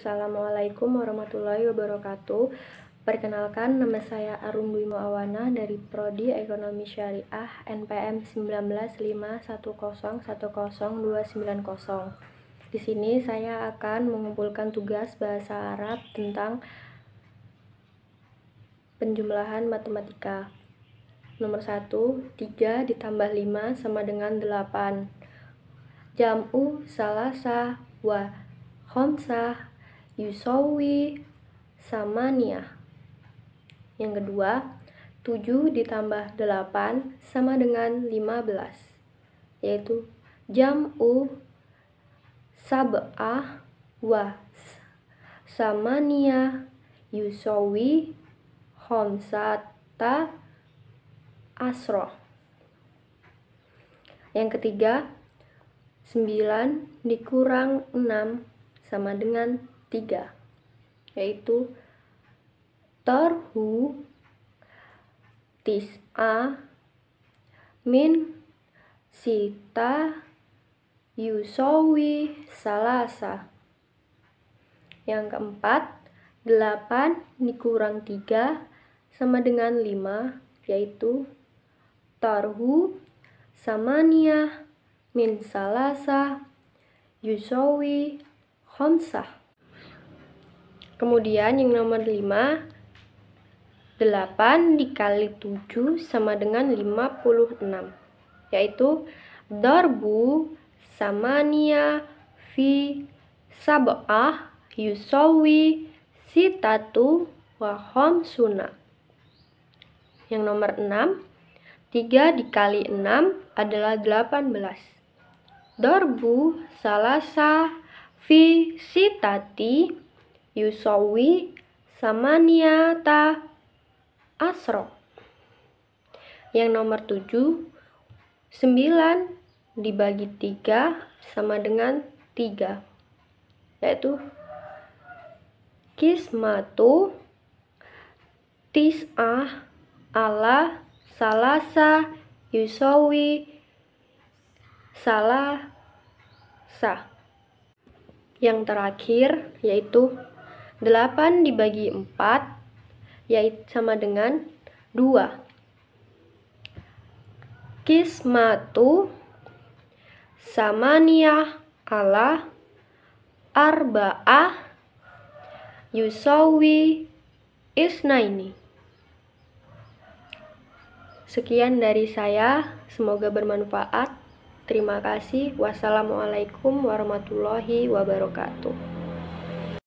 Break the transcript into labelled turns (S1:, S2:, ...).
S1: Assalamualaikum warahmatullahi wabarakatuh. Perkenalkan, nama saya Arum Dwi Mawana dari Prodi Ekonomi Syariah NPM 1951010290. Di sini saya akan mengumpulkan tugas bahasa Arab tentang penjumlahan matematika. Nomor 1, 3 ditambah 5 sama dengan 8. Jam'u salasa wa khomsah Yusowi Samania. Yang kedua, 7 ditambah 8 sama dengan 15, yaitu jam'u sab'ah wa Samania Yusowi khomsata Asro. Yang ketiga, 9 dikurang 6 sama dengan tiga yaitu tarhu tis'a min sita yusowi salasa yang keempat delapan dikurang tiga sama dengan lima, yaitu tarhu samania min salasa yusowi honsah. Kemudian yang nomor 5 8 dikali 7 sama dengan 56 yaitu darbu samania fi sab'ah yusawi sitatu Wahom Suna yang nomor 6 3 dikali 6 adalah 18 darbu salasa fi sitati yusawi samaniyata asro. Yang nomor 7, 9 dibagi 3 sama dengan 3, yaitu kismatu tis'ah ala salasa yusawi sah Yang terakhir yaitu 8 dibagi 4 yaitu sama dengan 2. Kismatu samaniyah ala arba'ah yusawi isnaini. Sekian dari saya, semoga bermanfaat. Terima kasih. Wassalamualaikum warahmatullahi wabarakatuh.